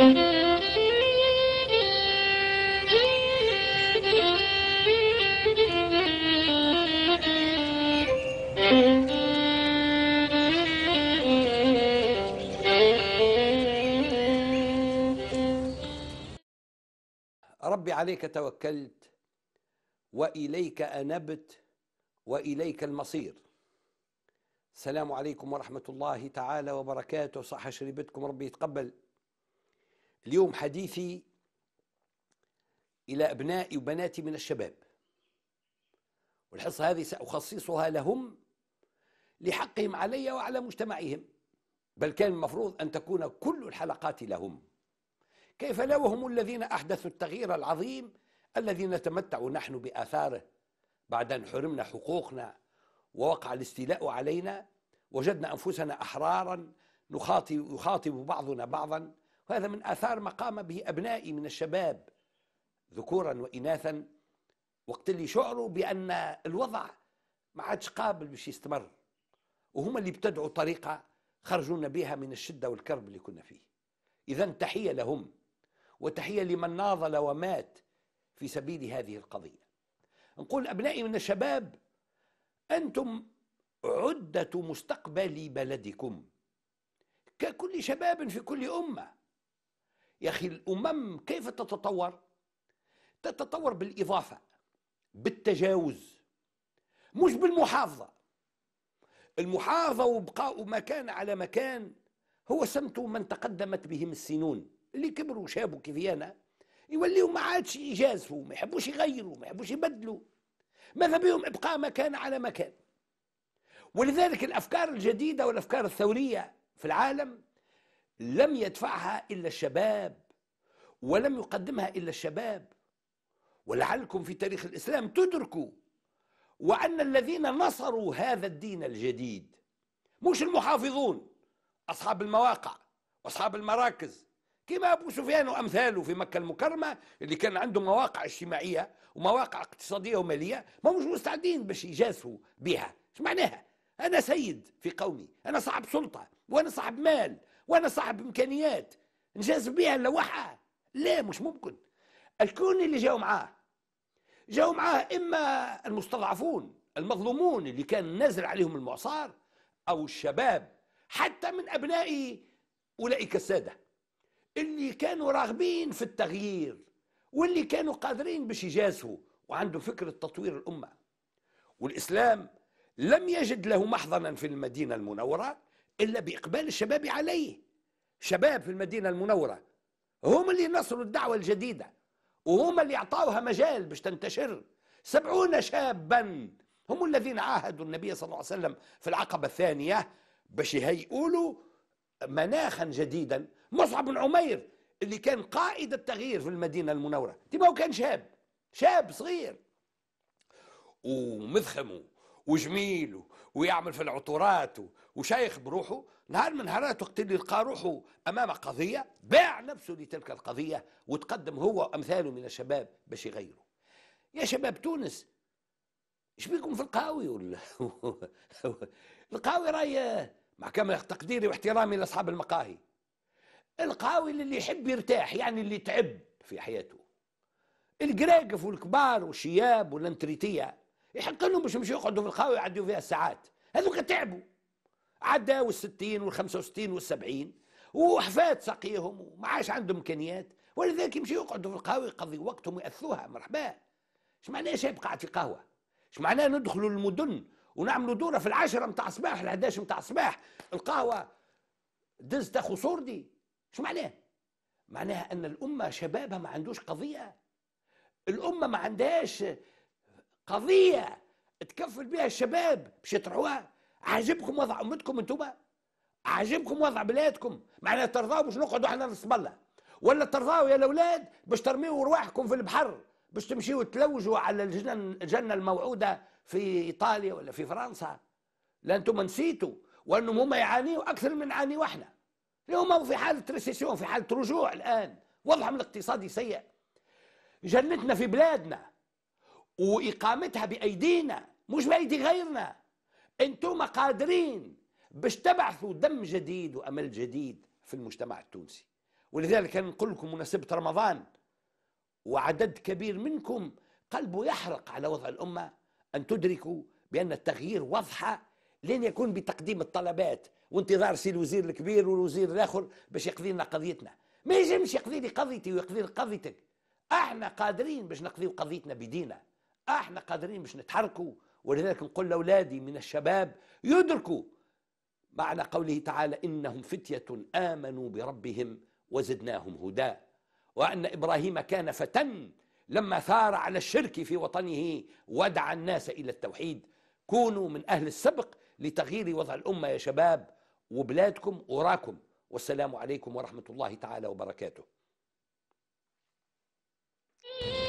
ربي عليك توكلت واليك انبت واليك المصير السلام عليكم ورحمه الله تعالى وبركاته صح شريبتكم ربي يتقبل اليوم حديثي إلى أبنائي وبناتي من الشباب والحصة هذه سأخصصها لهم لحقهم علي وعلى مجتمعهم بل كان المفروض أن تكون كل الحلقات لهم كيف لا وهم الذين أحدثوا التغيير العظيم الذي نتمتع نحن بآثاره بعد أن حرمنا حقوقنا ووقع الاستيلاء علينا وجدنا أنفسنا أحرارا نخاطب, يخاطب بعضنا بعضا وهذا من آثار ما قام به أبنائي من الشباب ذكورا وإناثا وقت اللي شعروا بأن الوضع ما عادش قابل باش يستمر وهم اللي ابتدعوا طريقة خرجونا بها من الشدة والكرب اللي كنا فيه إذا تحية لهم وتحية لمن ناضل ومات في سبيل هذه القضية نقول أبنائي من الشباب أنتم عدة مستقبل بلدكم ككل شباب في كل أمة يا أخي الأمم كيف تتطور تتطور بالإضافة بالتجاوز مش بالمحافظة المحافظة وبقاء مكان على مكان هو سمت من تقدمت بهم السنون اللي كبروا وشابوا كيفي أنا يوليوا ما عادش يجازفوا ما يحبوش يغيروا ما يحبوش يبدلوا ماذا بهم ابقاء مكان على مكان ولذلك الافكار الجديده والافكار الثوريه في العالم لم يدفعها إلا الشباب ولم يقدمها إلا الشباب ولعلكم في تاريخ الإسلام تدركوا وأن الذين نصروا هذا الدين الجديد مش المحافظون أصحاب المواقع وأصحاب المراكز كما أبو سفيان وأمثاله في مكة المكرمة اللي كان عنده مواقع اجتماعية ومواقع اقتصادية ومالية ما مش مستعدين باش يجازفوا بها ايش معناها أنا سيد في قومي أنا صاحب سلطة وأنا صاحب مال وانا صاحب امكانيات نجازف بها اللوحه لا مش ممكن الكون اللي جاوا معاه جاوا معاه اما المستضعفون المظلومون اللي كان نازل عليهم المعصار او الشباب حتى من ابناء اولئك الساده اللي كانوا راغبين في التغيير واللي كانوا قادرين باش يجازفوا وعندهم فكره تطوير الامه والاسلام لم يجد له محضنا في المدينه المنوره إلا بإقبال الشباب عليه شباب في المدينة المنورة هم اللي نصروا الدعوة الجديدة وهم اللي اعطاوها مجال باش تنتشر سبعون شابا هم الذين عاهدوا النبي صلى الله عليه وسلم في العقبة الثانية باش يهيئوا له مناخا جديدا مصعب بن عمير اللي كان قائد التغيير في المدينة المنورة تبا هو كان شاب شاب صغير ومذخم وجميل ويعمل في العطورات وشيخ بروحه نهار من نهارات وقت اللي لقى روحه امام قضيه باع نفسه لتلك القضيه وتقدم هو وامثاله من الشباب باش يغيروا يا شباب تونس ايش بيكم في القاوي ولا القاوي راي مع كامل تقديري واحترامي لاصحاب المقاهي القاوي اللي يحب يرتاح يعني اللي تعب في حياته القراقف والكبار والشياب والانتريتيه يحق لهم باش يمشوا يقعدوا في القاوي يعدوا فيها الساعات هذوك تعبوا عداو الستين والخمسة وستين والسبعين وحفات سقيهم وما عادش عندهم امكانيات ولذلك يمشي يقعدوا في القهوه يقضي وقتهم ويأثوها مرحبا اش معناه شاب قاعد في قهوه اش معناه ندخلوا المدن ونعملوا دوره في العشرة متاع الصباح ال11 متاع الصباح القهوه دزت اخو صوردي اش معناه معناها ان الامه شبابها ما عندوش قضيه الامه ما عندهاش قضيه تكفل بها الشباب باش يطرحوها عاجبكم وضع امتكم انتم عاجبكم وضع بلادكم معناها ترضاو باش نقعدوا احنا نصب الله ولا ترضاو يا الاولاد باش ترميوا رواحكم في البحر باش تمشيوا تلوجوا على الجنن الجنه الموعوده في ايطاليا ولا في فرنسا لا انتم نسيتوا وانهم هما يعانيوا اكثر من نعانيوا احنا هما في حاله ريسيسيون في حاله رجوع الان وضعهم الاقتصادي سيء جنتنا في بلادنا واقامتها بايدينا مش بايدي غيرنا انتم قادرين باش تبعثوا دم جديد وامل جديد في المجتمع التونسي ولذلك نقول لكم مناسبه رمضان وعدد كبير منكم قلبه يحرق على وضع الامه ان تدركوا بان التغيير واضحه لن يكون بتقديم الطلبات وانتظار سي الوزير الكبير والوزير الاخر باش يقضي لنا قضيتنا ما يجمش يقضي لي قضيتي ويقضي لي قضيتك احنا قادرين باش نقضي قضيتنا بدينا احنا قادرين باش نتحركوا ولذلك نقول لاولادي من الشباب يدركوا معنى قوله تعالى انهم فتيه امنوا بربهم وزدناهم هدى وان ابراهيم كان فتى لما ثار على الشرك في وطنه ودعا الناس الى التوحيد كونوا من اهل السبق لتغيير وضع الامه يا شباب وبلادكم وراكم والسلام عليكم ورحمه الله تعالى وبركاته